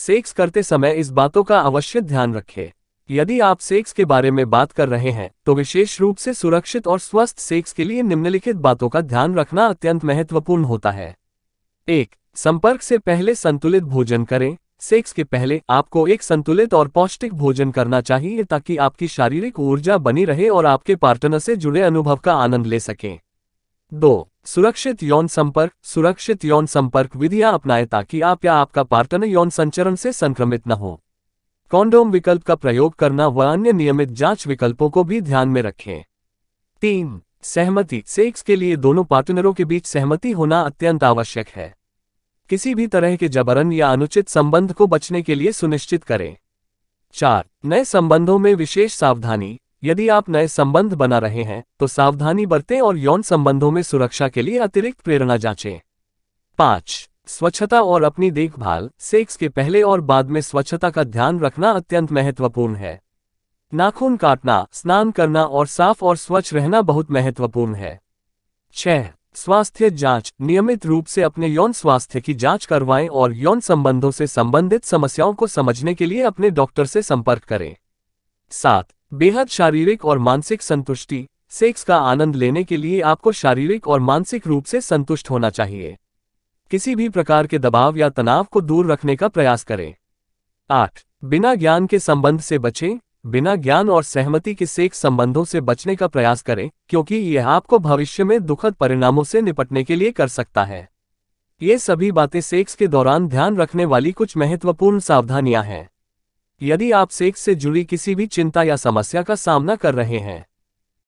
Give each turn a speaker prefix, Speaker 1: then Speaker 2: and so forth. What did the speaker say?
Speaker 1: sex करते समय इस बातों का अवश्य ध्यान रखें यदि आप सेक्स के बारे में बात कर रहे हैं तो विशेष रूप से सुरक्षित और स्वस्थ सेक्स के लिए निम्नलिखित बातों का ध्यान रखना अत्यंत महत्वपूर्ण होता है एक संपर्क से पहले संतुलित भोजन करें सेक्स के पहले आपको एक संतुलित और पौष्टिक भोजन करना चाहिए ताकि आपकी शारीरिक ऊर्जा बनी रहे और आपके पार्टनर से जुड़े अनुभव का आनंद ले सकें दो सुरक्षित यौन संपर्क सुरक्षित यौन संपर्क विधियां अपनाएं ताकि आप या आपका पार्टनर यौन संचरण से संक्रमित न हो कॉन्डोम विकल्प का प्रयोग करना व अन्य नियमित जांच विकल्पों को भी ध्यान में रखें तीन सहमति सेक्स के लिए दोनों पार्टनरों के बीच सहमति होना अत्यंत आवश्यक है किसी भी तरह के जबरन या अनुचित संबंध को बचने के लिए सुनिश्चित करें चार नए संबंधों में विशेष सावधानी यदि आप नए संबंध बना रहे हैं तो सावधानी बरतें और यौन संबंधों में सुरक्षा के लिए अतिरिक्त प्रेरणा जांचें पांच स्वच्छता और अपनी देखभाल सेक्स के पहले और बाद में स्वच्छता का ध्यान रखना अत्यंत महत्वपूर्ण है नाखून काटना स्नान करना और साफ और स्वच्छ रहना बहुत महत्वपूर्ण है छह स्वास्थ्य जांच नियमित रूप से अपने यौन स्वास्थ्य की जांच करवाएं और यौन संबंधों से संबंधित समस्याओं को समझने के लिए अपने डॉक्टर से संपर्क करें सात बेहद शारीरिक और मानसिक संतुष्टि सेक्स का आनंद लेने के लिए आपको शारीरिक और मानसिक रूप से संतुष्ट होना चाहिए किसी भी प्रकार के दबाव या तनाव को दूर रखने का प्रयास करें आठ बिना ज्ञान के संबंध से बचें बिना ज्ञान और सहमति के सेक्स संबंधों से बचने का प्रयास करें क्योंकि यह आपको भविष्य में दुखद परिणामों से निपटने के लिए कर सकता है ये सभी बातें सेक्स के दौरान ध्यान रखने वाली कुछ महत्वपूर्ण सावधानियां हैं यदि आप सेक्स से जुड़ी किसी भी चिंता या समस्या का सामना कर रहे हैं